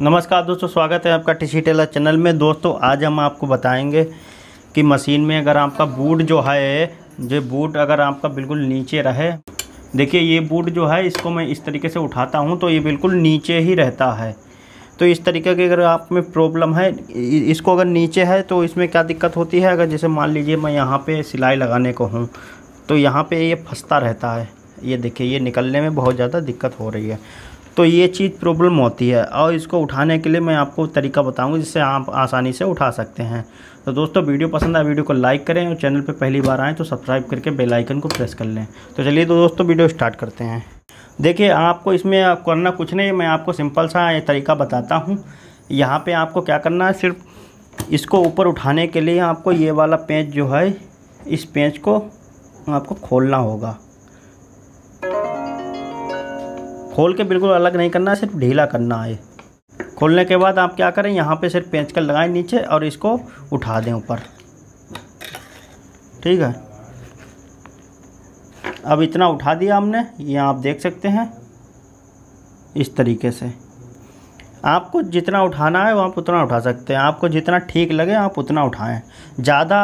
नमस्कार दोस्तों स्वागत है आपका सी टेलर चैनल में दोस्तों आज हम आपको बताएंगे कि मशीन में अगर आपका बूट जो है जो बूट अगर आपका बिल्कुल नीचे रहे देखिए ये बूट जो है इसको मैं इस तरीके से उठाता हूँ तो ये बिल्कुल नीचे ही रहता है तो इस तरीके की अगर आप में प्रॉब्लम है इसको अगर नीचे है तो इसमें क्या दिक्कत होती है अगर जैसे मान लीजिए मैं यहाँ पर सिलाई लगाने को हूँ तो यहाँ पर ये फंसता रहता है ये देखिए ये निकलने में बहुत ज़्यादा दिक्कत हो रही है तो ये चीज़ प्रॉब्लम होती है और इसको उठाने के लिए मैं आपको तरीका बताऊँगा जिससे आप आसानी से उठा सकते हैं तो दोस्तों वीडियो पसंद आए वीडियो को लाइक करें और चैनल पर पहली बार आएँ तो सब्सक्राइब करके बेलाइकन को प्रेस कर लें तो चलिए तो दोस्तों वीडियो स्टार्ट करते हैं देखिए आपको इसमें करना कुछ नहीं मैं आपको सिंपल सा ये तरीका बताता हूँ यहाँ पर आपको क्या करना है सिर्फ इसको ऊपर उठाने के लिए आपको ये वाला पेंच जो है इस पेंच को आपको खोलना होगा खोल के बिल्कुल अलग नहीं करना है सिर्फ ढीला करना है खोलने के बाद आप क्या करें यहाँ पे सिर्फ पेंचकल लगाएं नीचे और इसको उठा दें ऊपर ठीक है अब इतना उठा दिया हमने ये आप देख सकते हैं इस तरीके से आपको जितना उठाना है वो आप उतना उठा सकते हैं आपको जितना ठीक लगे आप उतना उठाएं ज़्यादा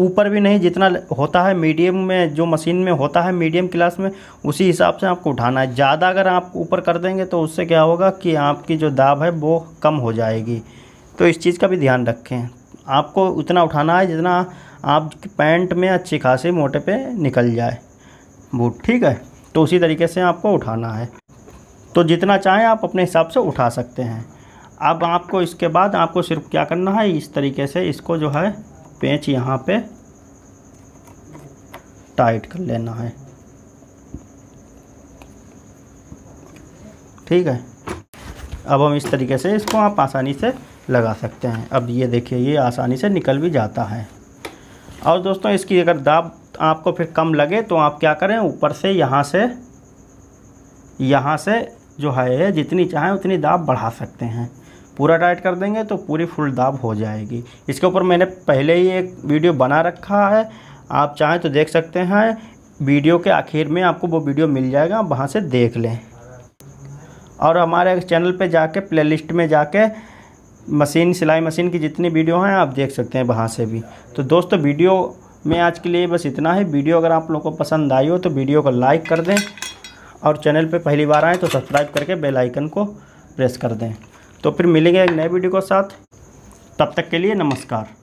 ऊपर भी नहीं जितना होता है मीडियम में जो मशीन में होता है मीडियम क्लास में उसी हिसाब से आपको उठाना है ज़्यादा अगर आप ऊपर कर देंगे तो उससे क्या होगा कि आपकी जो दाब है वो कम हो जाएगी तो इस चीज़ का भी ध्यान रखें आपको उतना उठाना है जितना आप पैंट में अच्छी खासी मोटे पे निकल जाए बूट ठीक है तो उसी तरीके से आपको उठाना है तो जितना चाहें आप अपने हिसाब से उठा सकते हैं अब आपको इसके बाद आपको सिर्फ क्या करना है इस तरीके से इसको जो है पेंच तो यहाँ पे टाइट कर लेना है ठीक है अब हम इस तरीके से इसको आप आसानी से लगा सकते हैं अब ये देखिए ये आसानी से निकल भी जाता है और दोस्तों इसकी अगर दाब आपको फिर कम लगे तो आप क्या करें ऊपर से यहाँ से यहाँ से जो है जितनी चाहें उतनी दाब बढ़ा सकते हैं पूरा टाइट कर देंगे तो पूरी फुल दाब हो जाएगी इसके ऊपर मैंने पहले ही एक वीडियो बना रखा है आप चाहें तो देख सकते हैं वीडियो के आखिर में आपको वो वीडियो मिल जाएगा आप वहाँ से देख लें और हमारे चैनल पे जाके प्लेलिस्ट में जाके मशीन सिलाई मशीन की जितनी वीडियो हैं आप देख सकते हैं वहाँ से भी तो दोस्तों वीडियो में आज के लिए बस इतना ही वीडियो अगर आप लोगों को पसंद आई हो तो वीडियो को लाइक कर दें और चैनल पे पहली बार आएँ तो सब्सक्राइब करके बेलाइकन को प्रेस कर दें तो फिर मिलेंगे एक नए वीडियो के साथ तब तक के लिए नमस्कार